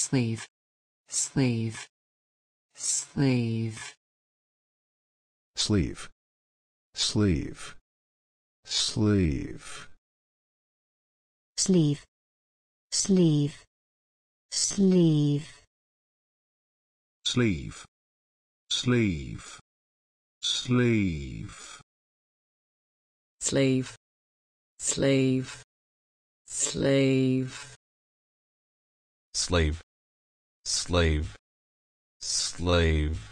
Sleeve. Sleeve. Sleeve. sleeve sleeve sleeve sleeve sleeve sleeve sleeve sleeve sleeve Sleeve. Sleeve. slave slave slave slave